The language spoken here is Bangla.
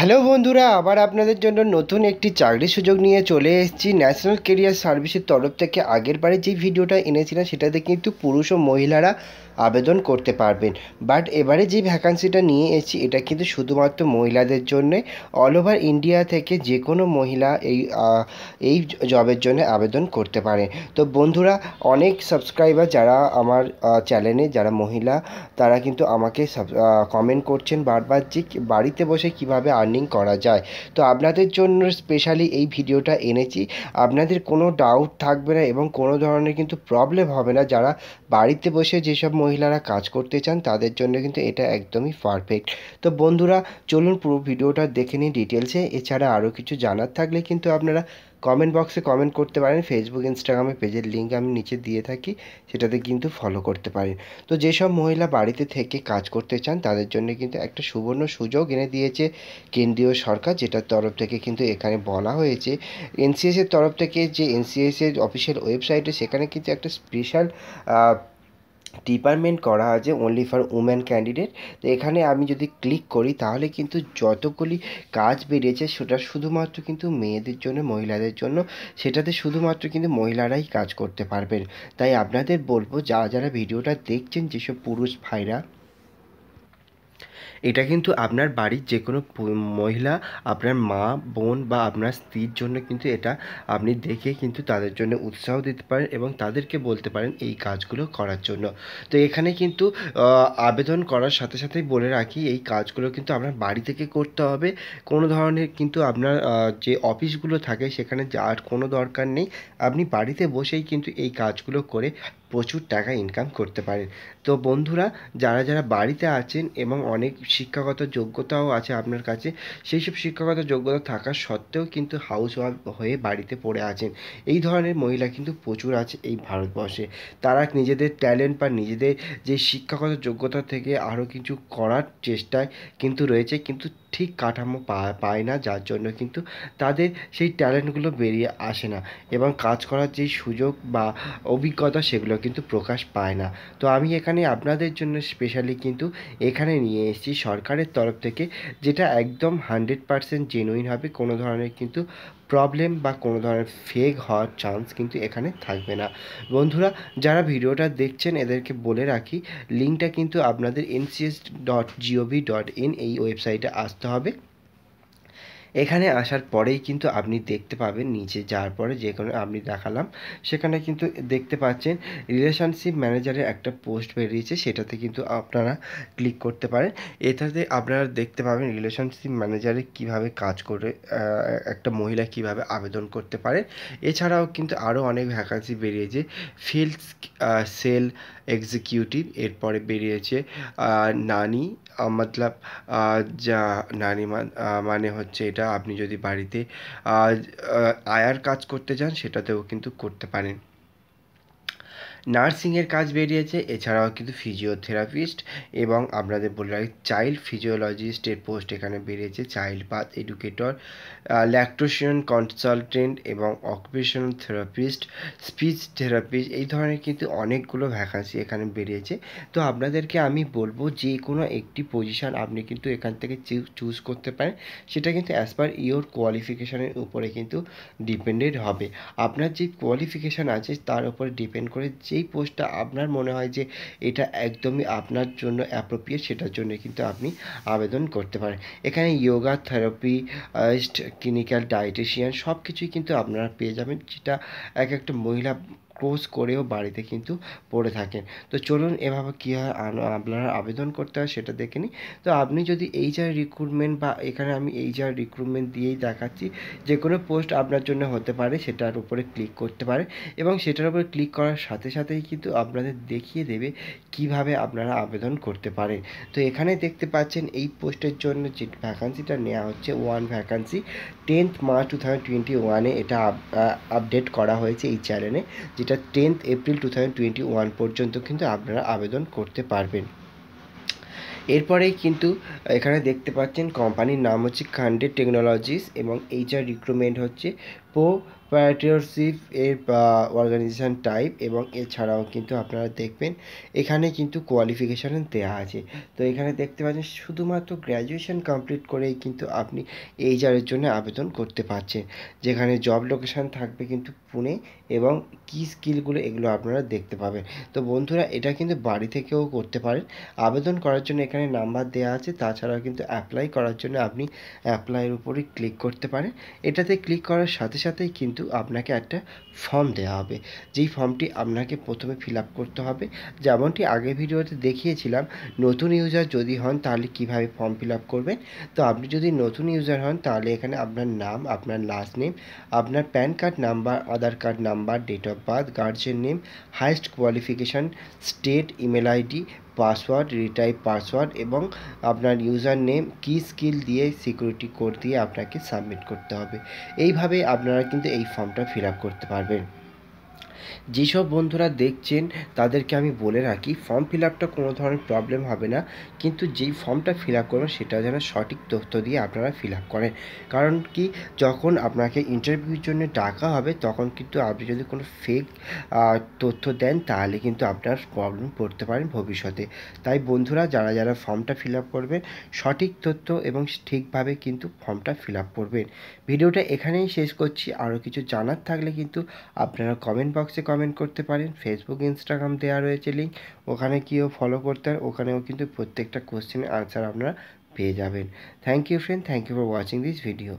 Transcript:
হ্যালো বন্ধুরা আবার আপনাদের জন্য নতুন একটি চাকরি সুযোগ নিয়ে চলে এসেছি ন্যাশনাল কেরিয়ার সার্ভিসের তরফ থেকে আগের বারে যে ভিডিওটা এনেছিলাম সেটাতে কিন্তু পুরুষ ও মহিলারা আবেদন করতে পারবেন বাট এবারে যে ভ্যাকান্সিটা নিয়ে এসেছি এটা কিন্তু শুধুমাত্র মহিলাদের জন্য অল ওভার ইন্ডিয়া থেকে যে কোনো মহিলা এই এই জবের জন্য আবেদন করতে পারে তো বন্ধুরা অনেক সাবস্ক্রাইবার যারা আমার চ্যানেলে যারা মহিলা তারা কিন্তু আমাকে কমেন্ট করছেন বারবার যে বাড়িতে বসে কিভাবে আর্নিং করা যায় তো আপনাদের জন্য স্পেশালি এই ভিডিওটা এনেছি আপনাদের কোনো ডাউট থাকবে না এবং কোনো ধরনের কিন্তু প্রবলেম হবে না যারা বাড়িতে বসে যেসব মহিলারা কাজ করতে চান তাদের জন্য কিন্তু এটা একদমই পারফেক্ট তো বন্ধুরা চলুন পুরো ভিডিওটা দেখে নিন ডিটেলসে এছাড়া আরও কিছু জানার থাকলে কিন্তু আপনারা কমেন্ট বক্সে কমেন্ট করতে পারেন ফেসবুক ইনস্টাগ্রামে পেজের লিঙ্ক আমি নিচে দিয়ে থাকি সেটাতে কিন্তু ফলো করতে পারেন তো যেসব মহিলা বাড়িতে থেকে কাজ করতে চান তাদের জন্য কিন্তু একটা সুবর্ণ সুযোগ এনে দিয়েছে কেন্দ্রীয় সরকার যেটার তরফ থেকে কিন্তু এখানে বলা হয়েছে এনসিএসের তরফ থেকে যে এনসিএসের অফিসিয়াল ওয়েবসাইটে সেখানে কিন্তু একটা স্পেশাল ডিপার্টমেন্ট করা আছে অনলি ফর উম্যান ক্যান্ডিডেট তো এখানে আমি যদি ক্লিক করি তাহলে কিন্তু যতগুলি কাজ বেরিয়েছে সেটা শুধুমাত্র কিন্তু মেয়েদের জন্য মহিলাদের জন্য সেটাতে শুধুমাত্র কিন্তু মহিলারাই কাজ করতে পারবেন তাই আপনাদের বলবো যারা যারা ভিডিওটা দেখছেন যেসব পুরুষ ভাইরা এটা কিন্তু আপনার বাড়ির যে কোনো মহিলা আপনার মা বোন বা আপনার স্ত্রীর জন্য কিন্তু এটা আপনি দেখে কিন্তু তাদের জন্য উৎসাহ দিতে পারেন এবং তাদেরকে বলতে পারেন এই কাজগুলো করার জন্য তো এখানে কিন্তু আবেদন করার সাথে সাথেই বলে রাখি এই কাজগুলো কিন্তু আপনার বাড়ি থেকে করতে হবে কোনো ধরনের কিন্তু আপনার যে অফিসগুলো থাকে সেখানে যাওয়ার কোনো দরকার নেই আপনি বাড়িতে বসেই কিন্তু এই কাজগুলো করে প্রচুর টাকা ইনকাম করতে পারেন তো বন্ধুরা যারা যারা বাড়িতে আছেন এবং অনেক শিক্ষাগত যোগ্যতাও আছে আপনার কাছে সেই সব শিক্ষাগত যোগ্যতা থাকা সত্ত্বেও কিন্তু হাউস ওয়াইফ হয়ে বাড়িতে পড়ে আছেন এই ধরনের মহিলা কিন্তু প্রচুর আছে এই ভারতবর্ষে তারা নিজেদের ট্যালেন্ট বা নিজেদের যে শিক্ষাগত যোগ্যতা থেকে আরও কিছু করার চেষ্টায় কিন্তু রয়েছে কিন্তু ঠিক কাঠামো পায় না যার জন্য কিন্তু তাদের সেই ট্যালেন্টগুলো বেরিয়ে আসে না এবং কাজ করার যে সুযোগ বা অভিজ্ঞতা সেগুলো কিন্তু প্রকাশ পায় না তো আমি এখানে আপনাদের জন্য স্পেশালি কিন্তু এখানে নিয়ে এসেছি সরকারের তরফ থেকে যেটা একদম হান্ড্রেড পারসেন্ট জেনুইন হবে কোনো ধরনের কিন্তু প্রবলেম বা কোনো ধরনের ফেক হওয়ার চান্স কিন্তু এখানে থাকবে না বন্ধুরা যারা ভিডিওটা দেখছেন এদেরকে বলে রাখি লিঙ্কটা কিন্তু আপনাদের NCS dot gov dot in এই ওয়েবসাইটে আসতে হবে এখানে আসার পরেই কিন্তু আপনি দেখতে পাবেন নিচে যাওয়ার পরে যেখানে আপনি দেখালাম সেখানে কিন্তু দেখতে পাচ্ছেন রিলেশনশিপ ম্যানেজারের একটা পোস্ট বেরিয়েছে সেটাতে কিন্তু আপনারা ক্লিক করতে পারেন এটাতে আপনারা দেখতে পাবেন রিলেশনশিপ ম্যানেজারে কিভাবে কাজ করে একটা মহিলা কিভাবে আবেদন করতে পারে এছাড়াও কিন্তু আরও অনেক ভ্যাকান্সি বেরিয়েছে ফিল্ড সেল এক্সিকিউটিভ এরপরে বেরিয়েছে নানি মতলব যা নানি মানে হচ্ছে সেটা আপনি যদি বাড়িতে আয়ার কাজ করতে চান সেটাতেও কিন্তু করতে পারেন নার্সিংয়ের কাজ বেরিয়েছে এছাড়াও কিন্তু ফিজিওথেরাপিস্ট এবং আপনাদের বলে রাখি চাইল্ড ফিজিওলজিস্টের পোস্ট এখানে বেরিয়েছে child birth educator lactation consultant এবং অকুপেশনাল থেরাপিস্ট স্পিচ থেরাপিস্ট এই ধরনের কিন্তু অনেকগুলো ভ্যাকান্সি এখানে বেরিয়েছে তো আপনাদেরকে আমি বলবো যে কোনো একটি পজিশান আপনি কিন্তু এখান থেকে চুজ করতে পারেন সেটা কিন্তু অ্যাজ পার ইয়োর কোয়ালিফিকেশানের উপরে কিন্তু ডিপেন্ডেড হবে আপনার যে কোয়ালিফিকেশান আছে তার উপরে ডিপেন্ড করে যে যেই পোস্টটা আপনার মনে হয় যে এটা একদমই আপনার জন্য অ্যাপ্রোপ্রিয়েট সেটার জন্য কিন্তু আপনি আবেদন করতে পারেন এখানে যোগা থেরাপিস্ট ক্লিনিক্যাল ডায়েটিশিয়ান সব কিছুই কিন্তু আপনারা পেয়ে যাবেন যেটা এক একটা মহিলা কোর্স করেও বাড়িতে কিন্তু পড়ে থাকেন তো চলুন এভাবে কীভাবে আপনারা আবেদন করতে হয় সেটা দেখে নিই তো আপনি যদি আর রিক্রুটমেন্ট বা এখানে আমি আর রিক্রুটমেন্ট দিয়েই দেখাচ্ছি যে কোনো পোস্ট আপনার জন্য হতে পারে সেটার উপরে ক্লিক করতে পারে এবং সেটার উপরে ক্লিক করার সাথে সাথেই কিন্তু আপনাদের দেখিয়ে দেবে কিভাবে আপনারা আবেদন করতে পারেন তো এখানে দেখতে পাচ্ছেন এই পোস্টের জন্য যে ভ্যাকান্সিটা নেওয়া হচ্ছে one vacancy tenth March two thousand twenty ওয়ানে এটা আপডেট করা হয়েছে এই চ্যানেলে যেটা এটা tenth April two twenty one পর্যন্ত কিন্তু আপনারা আবেদন করতে পারবেন এরপরেই কিন্তু এখানে দেখতে পাচ্ছেন কোম্পানির নাম হচ্ছে খান্ডে টেকনোলজিস এবং এইচআর রিক্রুটমেন্ট হচ্ছে প্রোপারেটরশিপ এর অর্গানাইজেশান টাইপ এবং এছাড়াও কিন্তু আপনারা দেখবেন এখানে কিন্তু কোয়ালিফিকেশান দেওয়া আছে তো এখানে দেখতে পাচ্ছেন শুধুমাত্র গ্র্যাজুয়েশন কমপ্লিট করেই কিন্তু আপনি এইচআরের জন্য আবেদন করতে পারছেন যেখানে জব লোকেশান থাকবে কিন্তু পুনে এবং কি স্কিলগুলো এগুলো আপনারা দেখতে পাবেন তো বন্ধুরা এটা কিন্তু বাড়ি থেকেও করতে পারেন আবেদন করার জন্য এখানে নাম্বার দেওয়া আছে তাছাড়াও কিন্তু অ্যাপ্লাই করার জন্য আপনি অ্যাপ্লাইয়ের উপরে ক্লিক করতে পারেন এটাতে ক্লিক করার সাথে সাথেই কিন্তু আপনাকে একটা ফর্ম দেওয়া হবে যেই ফর্মটি আপনাকে প্রথমে ফিল করতে হবে যেমনটি আগের ভিডিওতে দেখিয়েছিলাম নতুন ইউজার যদি হন তাহলে কিভাবে ফর্ম ফিল করবেন তো আপনি যদি নতুন ইউজার হন তাহলে এখানে আপনার নাম আপনার লাস্ট নেম আপনার pan card number Aadhaar card number number date of birth guardian name highest qualification state email ID password retype password এবং আপনার ইউজার নেম কি স্কিল দিয়ে সিকিউরিটি কোড দিয়ে আপনাকে সাবমিট করতে হবে এইভাবে আপনারা কিন্তু এই ফর্মটা ফিল করতে পারবেন যেসব বন্ধুরা দেখছেন তাদেরকে আমি বলে রাখি ফর্ম ফিল আপটা কোনো ধরনের প্রবলেম হবে না কিন্তু যেই ফর্মটা ফিল আপ করবেন সেটা যেন সঠিক তথ্য দিয়ে আপনারা ফিল আপ করেন কারণ কি যখন আপনাকে ইন্টারভিউর জন্য ডাকা হবে তখন কিন্তু আপনি যদি কোনো ফেক তথ্য দেন তাহলে কিন্তু আপনার প্রবলেম পড়তে পারেন ভবিষ্যতে তাই বন্ধুরা যারা যারা ফর্মটা ফিল আপ করবেন সঠিক তথ্য এবং ঠিকভাবে কিন্তু ফর্মটা ফিল আপ করবেন ভিডিওটা এখানেই শেষ করছি আরও কিছু জানার থাকলে কিন্তু আপনারা কমেন্ট বক্সে বক্সে কমেন্ট করতে পারেন ফেসবুক ইনস্টাগ্রাম দেওয়া রয়েছে লিঙ্ক ওখানে গিয়েও ফলো করতে হয় ওখানেও কিন্তু প্রত্যেকটা কোশ্চেনের আনসার আপনারা পেয়ে যাবেন thank you friend thank you for watching this video